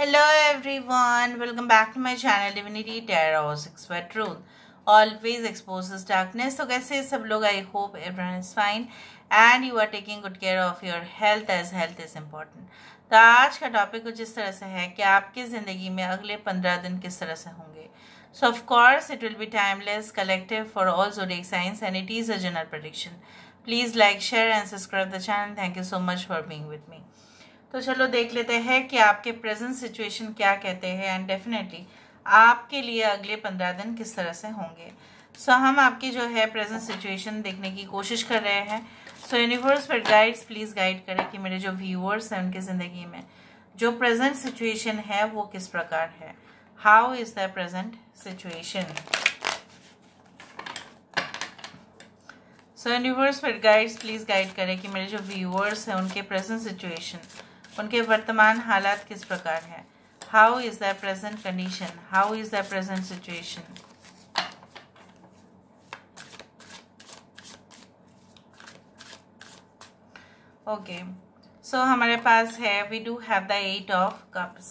Hello everyone welcome back to my channel divinity tarots एक्सपेट्रोल always exposes darkness तो कैसे सब लोग I hope everyone is fine and you are taking good care of your health as health is important तो आज का topic कुछ इस तरह से है कि आपकी ज़िंदगी में अगले पंद्रह दिन किस तरह से होंगे so of course it will be timeless collective for all जो deck science and it is a general prediction please like share and subscribe the channel thank you so much for being with me तो चलो देख लेते हैं कि आपके present situation क्या कहते हैं एंड डेफिनेटली आपके लिए अगले पंद्रह दिन किस तरह से होंगे सो so, हम आपकी जो है प्रेजेंट सिचुएशन देखने की कोशिश कर रहे हैं सो यूनिवर्स फिर गाइड्स प्लीज़ गाइड करें कि मेरे जो व्यूअर्स हैं उनकी ज़िंदगी में जो प्रेजेंट सिचुएशन है वो किस प्रकार है how is the present situation so universe फिर गाइड्स प्लीज़ गाइड करें कि मेरे जो व्यूअर्स हैं उनके प्रेजेंट सिचुएशन उनके वर्तमान हालात किस प्रकार है how is the present condition how is the present situation okay so हमारे पास है we do have the eight of cups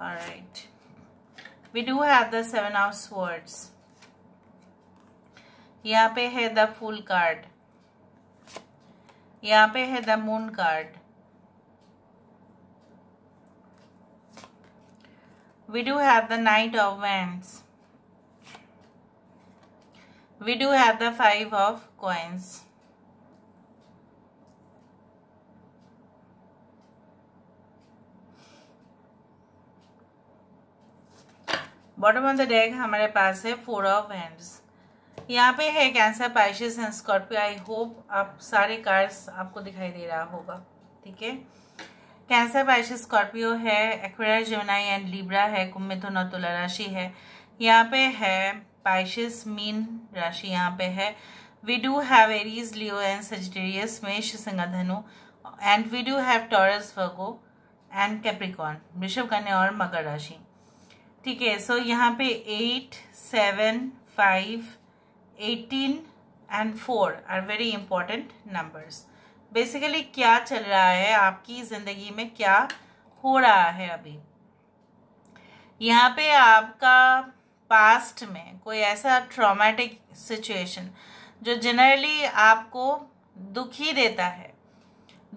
right we do have the seven of swords यहाँ पे है द फुल कार्ड यहाँ पे है the moon card we do have the knight of wands we do have the five of coins bottom of the deck हमारे पास है four of hands यहाँ पे है Cancer Pisces and Scorpio I hope आप सारे कार्ड्स आपको दिखाई दे रहा होगा ठीक है कैंसर बाइश स्कॉर्पियो है एक्वेरा जोनाई एंड लिब्रा है कुंभ मिथुन और तुला राशि है यहाँ पे है पाइशिस मीन राशि यहाँ पे है we do have Aries Leo and Sagittarius मेष सिंह धनु and we do have Taurus Virgo and Capricorn वृषभ कन्या और मकर राशि ठीक है सो यहाँ पे eight seven five eighteen and four are very important numbers basically क्या चल रहा है आपकी ज़िंदगी में क्या हो रहा है अभी यहाँ पे आपका पास्ट में कोई ऐसा ट्रॉमेटिक सिचुएशन जो जनरली आपको दुख ही देता है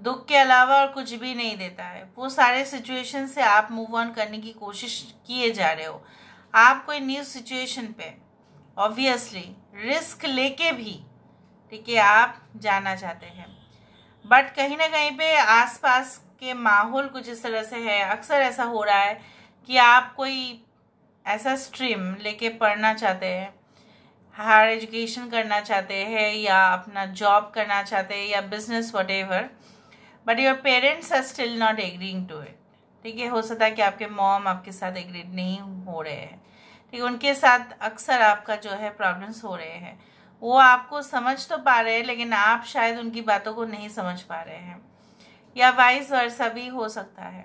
दुख के अलावा और कुछ भी नहीं देता है वो सारे सिचुएशन से आप मूव ऑन करने की कोशिश किए जा रहे हो आप कोई न्यू सिचुएशन पे ऑब्वियसली रिस्क लेके भी ठीक है आप जाना चाहते हैं बट कहीं ना कहीं पे आसपास के माहौल कुछ इस तरह से है अक्सर ऐसा हो रहा है कि आप कोई ऐसा स्ट्रीम लेके पढ़ना चाहते हैं हायर एजुकेशन करना चाहते हैं या अपना जॉब करना चाहते हैं या business whatever but your parents are still not agreeing to it ठीक है हो सकता है कि आपके मॉम आपके साथ एग्री नहीं हो रहे हैं ठीक है उनके साथ अक्सर आपका जो है प्रॉब्लम्स हो रहे हैं वो आपको समझ तो पा रहे हैं लेकिन आप शायद उनकी बातों को नहीं समझ पा रहे हैं या वाइस वर्सा भी हो सकता है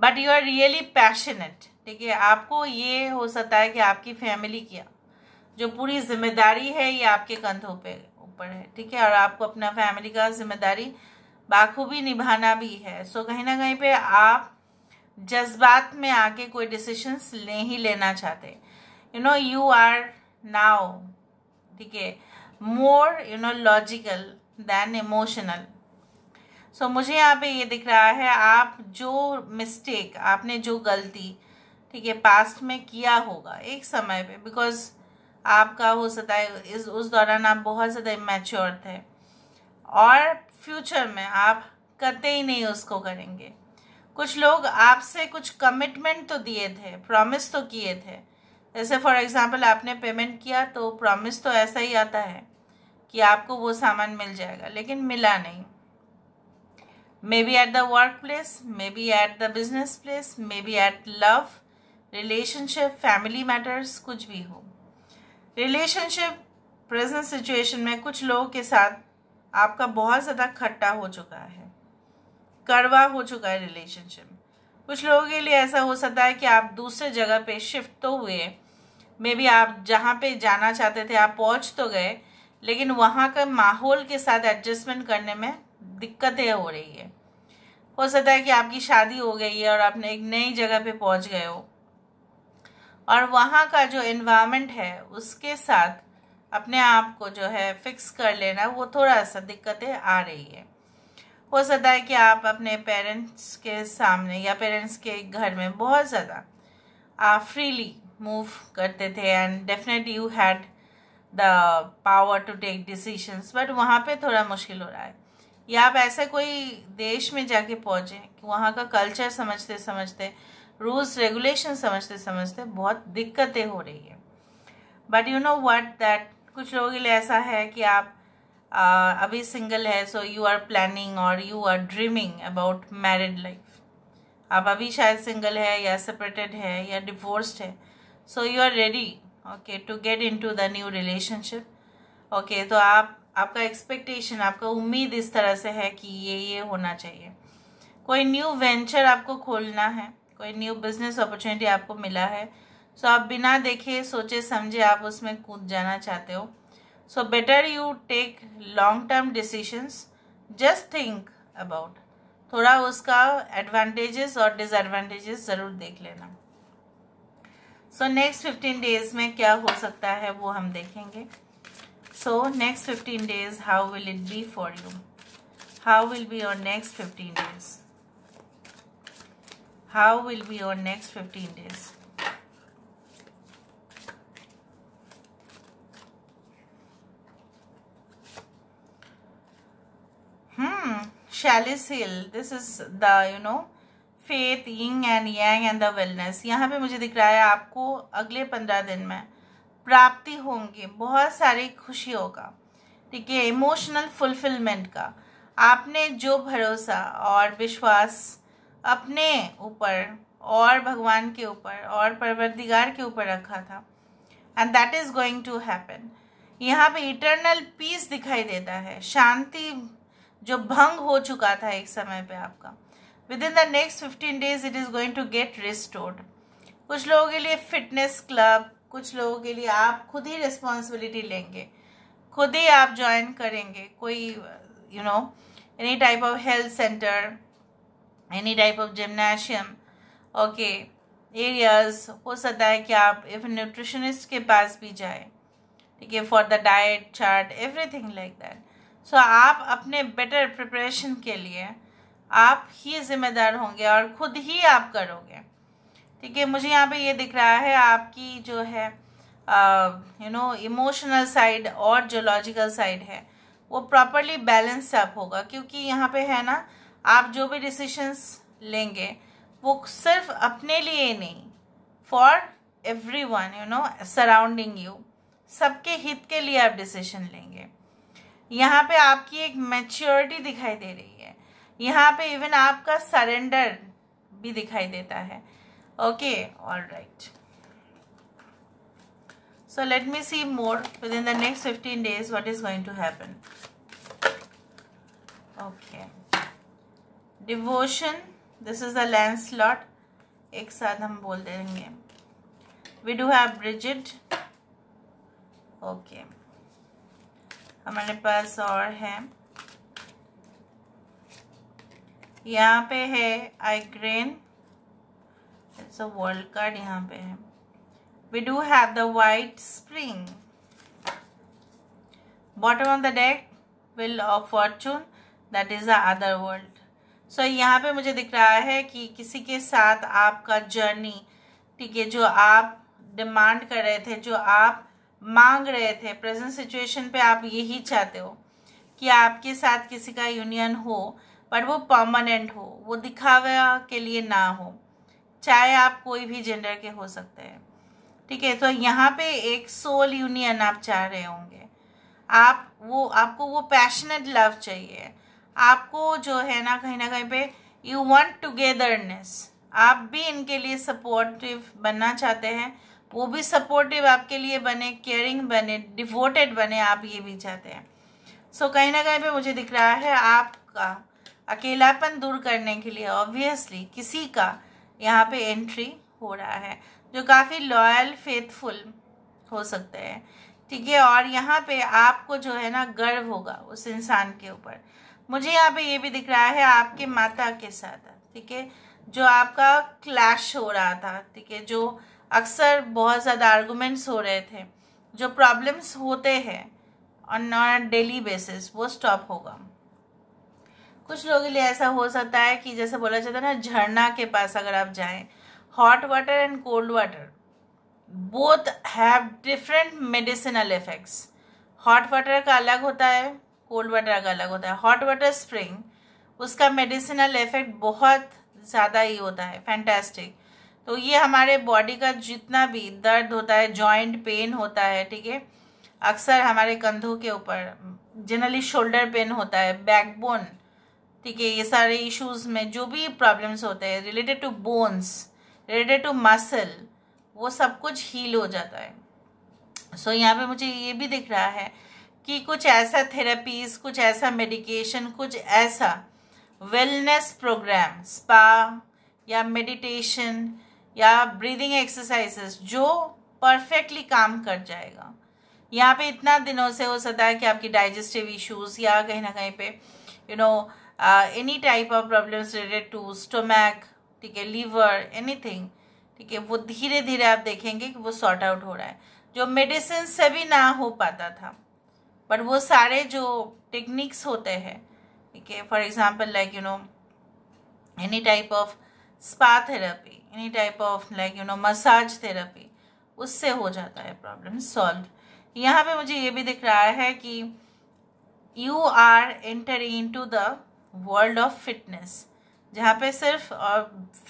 but you are really passionate ठीक है आपको ये हो सकता है कि आपकी फैमिली क्या जो पूरी जिम्मेदारी है ये आपके कंधों पे ऊपर है ठीक है और आपको अपना फैमिली का जिम्मेदारी बाखूबी निभाना भी है सो कहीं ना कहीं पे आप जज्बात में आके कोई डिसीशंस नहीं लेना चाहते you know you are now ठीक है more you know logical than emotional so मुझे यहाँ पे ये दिख रहा है आप जो मिस्टेक आपने जो गलती ठीक है पास्ट में किया होगा एक समय पे बिकॉज आपका हो सकता है इस उस दौरान आप बहुत ज़्यादा इमेच्योर थे और फ्यूचर में आप करते ही नहीं उसको करेंगे कुछ लोग आपसे कुछ कमिटमेंट तो दिए थे प्रॉमिस तो किए थे जैसे फॉर एग्ज़ाम्पल आपने पेमेंट किया तो प्रॉमिस तो ऐसा ही आता है कि आपको वो सामान मिल जाएगा लेकिन मिला नहीं may be at the work place may be at the business place may be at love relationship family matters कुछ भी हो रिलेशनशिप प्रेजेंट सिचुएशन में कुछ लोगों के साथ आपका बहुत ज़्यादा खट्टा हो चुका है कड़वा हो चुका है रिलेशनशिप कुछ लोगों के लिए ऐसा हो सकता है कि आप दूसरे जगह पे शिफ्ट तो हुए मे बी आप जहाँ पे जाना चाहते थे आप पहुँच तो गए लेकिन वहाँ का माहौल के साथ एडजस्टमेंट करने में दिक्कतें हो रही है हो सकता है कि आपकी शादी हो गई है और आपने एक नई जगह पे पहुँच गए हो और वहाँ का जो इन्वामेंट है उसके साथ अपने आप को जो है फिक्स कर लेना वो थोड़ा सा दिक्कतें आ रही है हो सकता है कि आप अपने पेरेंट्स के सामने या पेरेंट्स के घर में बहुत ज़्यादा आप फ्रीली मूव करते थे and definitely you had the power to take decisions but वहाँ पे थोड़ा मुश्किल हो रहा है या आप ऐसे कोई देश में जाके पहुँचे कि वहाँ का कल्चर समझते समझते रूल्स रेगुलेशन समझते समझते बहुत दिक्कतें हो रही है but you know what that कुछ लोगों के लिए ऐसा है कि आप uh, अभी सिंगल है सो यू आर प्लानिंग और you are dreaming about married life आप अभी शायद सिंगल है या सेपरेटेड है या डिवोर्स्ड है so you are ready okay to get in to the new relationship okay तो आप आपका एक्सपेक्टेशन आपका उम्मीद इस तरह से है कि ये ये होना चाहिए कोई न्यू वेंचर आपको खोलना है कोई न्यू बिजनेस अपॉर्चुनिटी आपको मिला है सो so आप बिना देखे सोचे समझे आप उसमें कूद जाना चाहते हो so better you take long term decisions just think about थोड़ा उसका एडवांटेजेस और disadvantages ज़रूर देख लेना सो नेक्स्ट फिफ्टीन डेज में क्या हो सकता है वो हम देखेंगे so next fifteen days how will it be for you how will be your next fifteen days how will be your next fifteen days शैलिस हिल this is the you know faith yin and yang and the wellness यहाँ पे मुझे दिख रहा है आपको अगले पंद्रह दिन में प्राप्ति होंगी बहुत सारी खुशियों का ठीक है इमोशनल फुलफिलमेंट का आपने जो भरोसा और विश्वास अपने ऊपर और भगवान के ऊपर और परवरदिगार के ऊपर रखा था and that is going to happen यहाँ पे इटरनल पीस दिखाई देता है शांति जो भंग हो चुका था एक समय पे आपका within the next fifteen days it is going to get restored कुछ लोगों के लिए फिटनेस क्लब कुछ लोगों के लिए आप खुद ही रिस्पॉन्सिबिलिटी लेंगे खुद ही आप ज्वाइन करेंगे कोई you know any type of health centre any type of gymnasium okay areas हो सकता है कि आप इफ न्यूट्रिशनिस्ट के पास भी जाए ठीक है for the diet chart everything like that so so, आप अपने बेटर प्रिपरेशन के लिए आप ही जिम्मेदार होंगे और खुद ही आप करोगे ठीक है मुझे यहाँ पे ये दिख रहा है आपकी जो है यू नो इमोशनल साइड और जो लॉजिकल साइड है वो प्रॉपरली बैलेंस आप होगा क्योंकि यहाँ पे है ना आप जो भी डिसीशंस लेंगे वो सिर्फ अपने लिए नहीं for everyone you know surrounding you सबके हित के लिए आप डिसीशन लेंगे यहाँ पे आपकी एक मैच्योरिटी दिखाई दे रही है यहाँ पे इवन आपका सरेंडर भी दिखाई देता है okay all right so let me see more within the next fifteen days what is going to happen okay devotion this is the land slot एक साथ हम बोल देंगे we do have Brigid okay okay. हमारे पास और है यहाँ पे है Igraine it's a world card यहाँ पे है we do have the white spring bottom of the deck wheel of Fortune that is other world so यहाँ पे मुझे दिख रहा है कि किसी के साथ आपका जर्नी ठीक है जो आप डिमांड कर रहे थे जो आप मांग रहे थे प्रेजेंट सिचुएशन पे आप यही चाहते हो कि आपके साथ किसी का यूनियन हो पर वो परमानेंट हो वो दिखावे के लिए ना हो चाहे आप कोई भी जेंडर के हो सकते हैं ठीक है तो यहाँ पे एक सोल यूनियन आप चाह रहे होंगे आप वो आपको वो पैशनेट लव चाहिए आपको जो है ना कहीं ना कहीं पे यू वांट टुगेदरनेस आप भी इनके लिए सपोर्टिव बनना चाहते हैं वो भी सपोर्टिव आपके लिए बने केयरिंग बने डिवोटेड बने आप ये भी चाहते हैं सो so, कहीं ना कहीं पे मुझे दिख रहा है आपका अकेलापन दूर करने के लिए ऑब्वियसली किसी का यहाँ पे एंट्री हो रहा है जो काफ़ी लॉयल फेथफुल हो सकते हैं ठीक है और यहाँ पे आपको जो है ना गर्व होगा उस इंसान के ऊपर मुझे यहाँ पे ये भी दिख रहा है आपके माता के साथ ठीक है जो आपका क्लैश हो रहा था ठीक है जो अक्सर बहुत ज़्यादा आर्गूमेंट्स हो रहे थे जो प्रॉब्लम्स होते हैं ऑन ऑन डेली बेसिस वो स्टॉप होगा कुछ लोगों के लिए ऐसा हो सकता है कि जैसे बोला जाता है ना झरना के पास अगर आप जाएं hot water and cold water both have different medicinal effects hot water का अलग होता है कोल्ड वाटर का अलग होता है हॉट वाटर स्प्रिंग उसका मेडिसिनल इफेक्ट बहुत ज़्यादा ही होता है फैंटेस्टिक तो ये हमारे बॉडी का जितना भी दर्द होता है जॉइंट पेन होता है ठीक है अक्सर हमारे कंधों के ऊपर जनरली शोल्डर पेन होता है बैकबोन ठीक है ये सारे इश्यूज में जो भी प्रॉब्लम्स होते हैं related to bones related to muscle वो सब कुछ हील हो जाता है सो so, यहाँ पे मुझे ये भी दिख रहा है कि कुछ ऐसा थेरेपीज कुछ ऐसा मेडिकेशन कुछ ऐसा वेलनेस प्रोग्राम स्पा या मेडिटेशन या ब्रीदिंग एक्सरसाइजेस जो परफेक्टली काम कर जाएगा यहाँ पे इतना दिनों से हो सकता है कि आपकी डाइजेस्टिव इश्यूज या कहीं ना कहीं पे you know any type of problems related to stomach ठीक है लीवर एनीथिंग ठीक है वो धीरे धीरे आप देखेंगे कि वो सॉर्ट आउट हो रहा है जो मेडिसिन से भी ना हो पाता था बट वो सारे जो टेक्निक्स होते हैं ठीक है for example like you know any type of spa therapy any type of like you know massage therapy उससे हो जाता है प्रॉब्लम सॉल्व यहाँ पे मुझे ये भी दिख रहा है कि you are enter in to the world of fitness जहाँ पे सिर्फ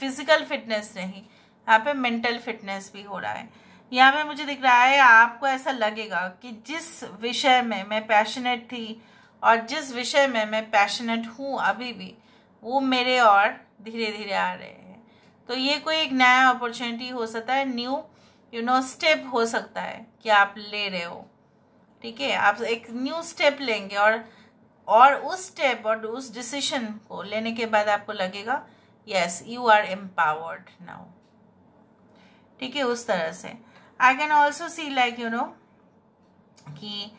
फिजिकल फिटनेस नहीं यहाँ पे मेंटल फिटनेस भी हो रहा है यहाँ पे मुझे दिख रहा है आपको ऐसा लगेगा कि जिस विषय में मैं पैशनेट थी और जिस विषय में मैं पैशनेट हूँ अभी भी वो मेरे और धीरे धीरे आ रहे हैं तो ये कोई एक नया अपॉर्चुनिटी हो सकता है न्यू यू नो स्टेप हो सकता है कि आप ले रहे हो ठीक है आप एक न्यू स्टेप लेंगे और और उस स्टेप और उस डिसीशन को लेने के बाद आपको लगेगा yes you are empowered now ठीक है उस तरह से I can also see like you know कि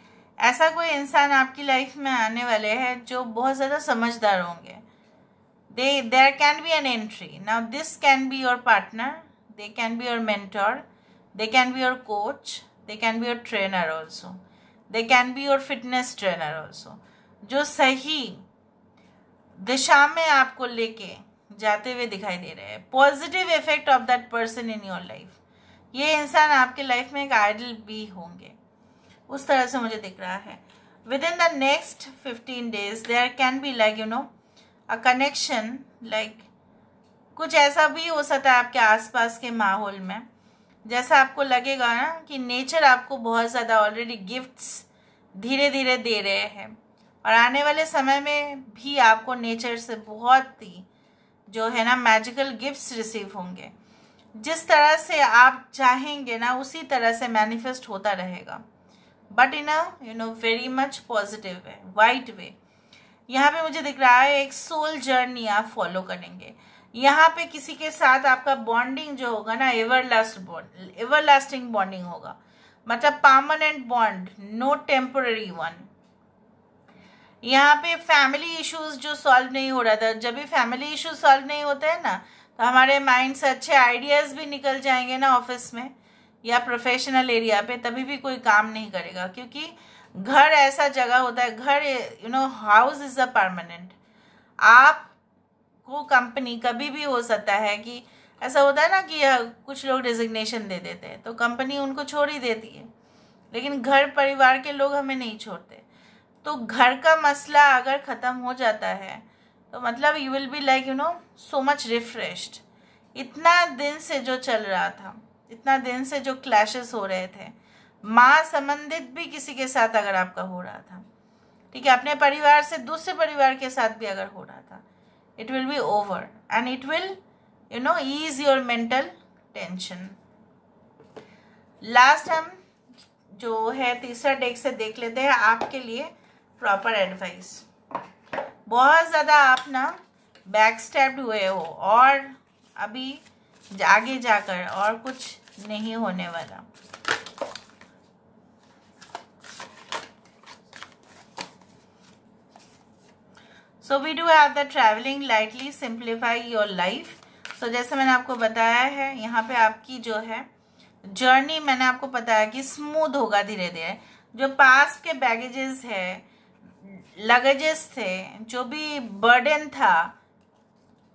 ऐसा कोई इंसान आपकी लाइफ में आने वाले हैं जो बहुत ज़्यादा समझदार होंगे they there can be an entry now this can be your partner they can be your mentor they can be your coach they can be your trainer also they can be your fitness trainer also जो सही दिशा में आपको लेके जाते हुए दिखाई दे रहे हैं positive effect of that person in your life ये इंसान आपके लाइफ में एक आइडल भी होंगे उस तरह से मुझे दिख रहा है within the next fifteen days there can be like you know a connection like कुछ ऐसा भी हो सकता है आपके आसपास के माहौल में जैसा आपको लगेगा ना कि नेचर आपको बहुत ज़्यादा ऑलरेडी गिफ्ट्स धीरे धीरे दे रहे हैं और आने वाले समय में भी आपको नेचर से बहुत ही जो है ना मैजिकल गिफ्ट्स रिसीव होंगे जिस तरह से आप चाहेंगे ना उसी तरह से मैनिफेस्ट होता रहेगा but in a you know very much positive way white way यहाँ पे मुझे दिख रहा है एक सोल जर्नी आप फॉलो करेंगे यहाँ पे किसी के साथ आपका बॉन्डिंग जो होगा ना ever last bond ever lasting bonding होगा मतलब permanent bond no temporary one यहाँ पे फैमिली इश्यूज जो सॉल्व नहीं हो रहा था जब भी फैमिली इश्यूज सॉल्व नहीं होते हैं ना तो हमारे माइंड से अच्छे आइडियाज़ भी निकल जाएंगे ना ऑफिस में या प्रोफेशनल एरिया पे तभी भी कोई काम नहीं करेगा क्योंकि घर ऐसा जगह होता है घर you know house is a permanent आप को कंपनी कभी भी हो सकता है कि ऐसा होता है ना कि कुछ लोग रेजिग्नेशन दे देते हैं तो कंपनी उनको छोड़ ही देती है लेकिन घर परिवार के लोग हमें नहीं छोड़ते तो घर का मसला अगर ख़त्म हो जाता है तो मतलब you will be like you know so much refreshed इतना दिन से जो चल रहा था इतना दिन से जो क्लैशेस हो रहे थे माँ संबंधित भी किसी के साथ अगर आपका हो रहा था ठीक है अपने परिवार से दूसरे परिवार के साथ भी अगर हो रहा था it will be over and it will you know ease your mental tension last हम जो है तीसरा डेक से देख लेते हैं आपके लिए प्रॉपर एडवाइस बहुत ज़्यादा आप ना बैक स्टेप्ड हुए हो और अभी आगे जाकर और कुछ नहीं होने वाला so we do have the travelling lightly simplify your life so जैसे मैंने आपको बताया है यहाँ पे आपकी जो है जर्नी मैंने आपको बताया कि स्मूथ होगा धीरे धीरे जो पास के बैगेजेस है लगेजेस थे जो भी बर्डन था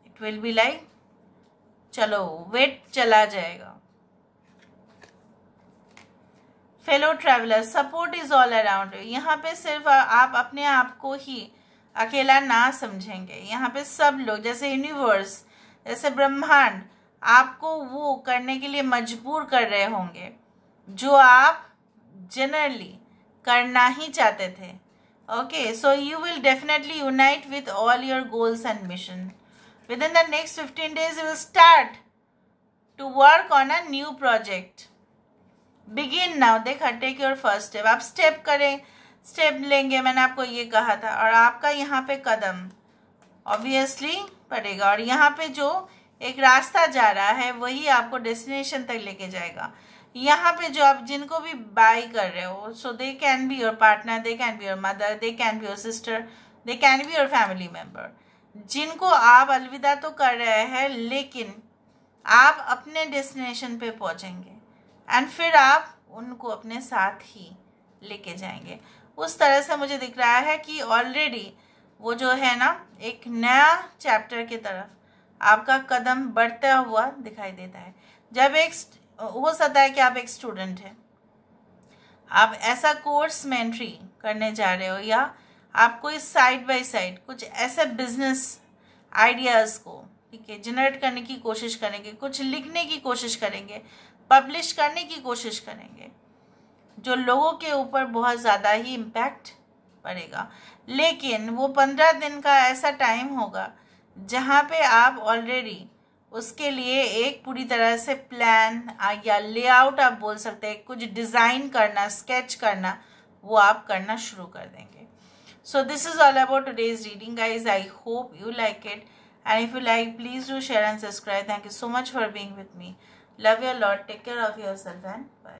इट विल बी लाइक चलो वेट चला जाएगा fellow traveller support is all around यहाँ पे सिर्फ आप अपने आप को ही अकेला ना समझेंगे यहाँ पे सब लोग जैसे यूनिवर्स जैसे ब्रह्मांड आपको वो करने के लिए मजबूर कर रहे होंगे जो आप जनरली करना ही चाहते थे okay so you will definitely unite with all your goals and mission within the next fifteen days will start to work on a new project begin now देखा टेक योर फर्स्ट स्टेप आप step करें step लेंगे मैंने आपको ये कहा था और आपका यहाँ पे कदम ऑब्वियसली पड़ेगा और यहाँ पे जो एक रास्ता जा रहा है वही आपको डेस्टिनेशन तक लेके जाएगा यहाँ पे जो आप जिनको भी बाय कर रहे हो so they can be your partner they can be your mother they can be your sister they can be your family member जिनको आप अलविदा तो कर रहे हैं लेकिन आप अपने डेस्टिनेशन पे पहुँचेंगे एंड फिर आप उनको अपने साथ ही लेके जाएंगे उस तरह से मुझे दिख रहा है कि ऑलरेडी वो जो है ना एक नया चैप्टर की तरफ आपका कदम बढ़ता हुआ दिखाई देता है जब एक हो सकता है कि आप एक स्टूडेंट हैं आप ऐसा कोर्स में एंट्री करने जा रहे हो या आप कोई साइड बाय साइड कुछ ऐसे बिजनेस आइडियाज़ को ठीक है जनरेट करने की कोशिश करेंगे कुछ लिखने की कोशिश करेंगे पब्लिश करने की कोशिश करेंगे जो लोगों के ऊपर बहुत ज़्यादा ही इम्पैक्ट पड़ेगा लेकिन वो पंद्रह दिन का ऐसा टाइम होगा जहाँ पे आप ऑलरेडी उसके लिए एक पूरी तरह से प्लान या लेआउट आप बोल सकते हैं कुछ डिज़ाइन करना स्केच करना वो आप करना शुरू कर देंगे so this is all about today's reading guys I hope you like it and if you like please do share and subscribe thank you so much for being with me love your lot take care of yourself and bye